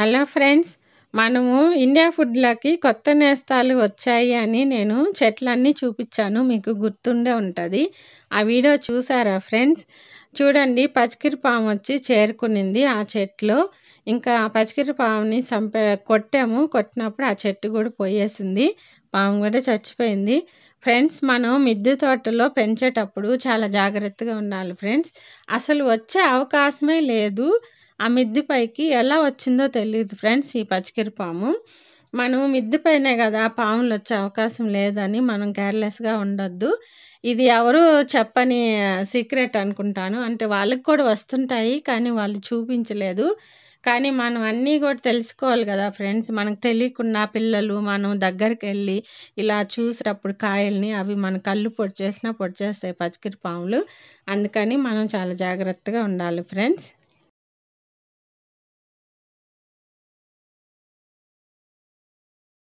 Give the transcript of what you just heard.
hello friends మనము India ఫుడ్లకి కొత్త నేస్తాలు వచ్చాయి అని నేను చెట్లన్నీ చూపించాను మీకు గుర్తుండే ఉంటుంది ఆ వీడియో చూసారా ఫ్రెండ్స్ చూడండి పచ్చికిరి పాము వచ్చి చేరుకునింది ఆ చెట్లో ఇంకా పచ్చికిరి పాముని చంపే కొట్టాము కొట్టినప్పుడు ఆ చెట్టు కూడా పోయేసింది పాము కూడా చచ్చిపోయింది ఫ్రెండ్స్ మనం మిద్దె తోటలో పెంచేటప్పుడు చాలా జాగ్రత్తగా ఉండాలి ఫ్రెండ్స్ అసలు వచ్చే అవకాశమే లేదు ఆ మిద్దె పైకి ఎలా వచ్చిందో తెలియదు ఫ్రెండ్స్ ఈ పచ్చికరి పాము మనం మిద్ది పైనే కదా పాములు వచ్చే అవకాశం లేదని మనం కేర్లెస్గా ఉండొద్దు ఇది ఎవరు చెప్పని సీక్రెట్ అనుకుంటాను అంటే వాళ్ళకి కూడా వస్తుంటాయి కానీ వాళ్ళు చూపించలేదు కానీ మనం అన్నీ కూడా తెలుసుకోవాలి కదా ఫ్రెండ్స్ మనకు తెలియకుండా పిల్లలు మనం దగ్గరికి వెళ్ళి ఇలా చూసేటప్పుడు కాయల్ని అవి మన కళ్ళు పొడి చేసినా పొడి చేస్తాయి పచ్చికరి పాములు అందుకని మనం చాలా జాగ్రత్తగా ఉండాలి ఫ్రెండ్స్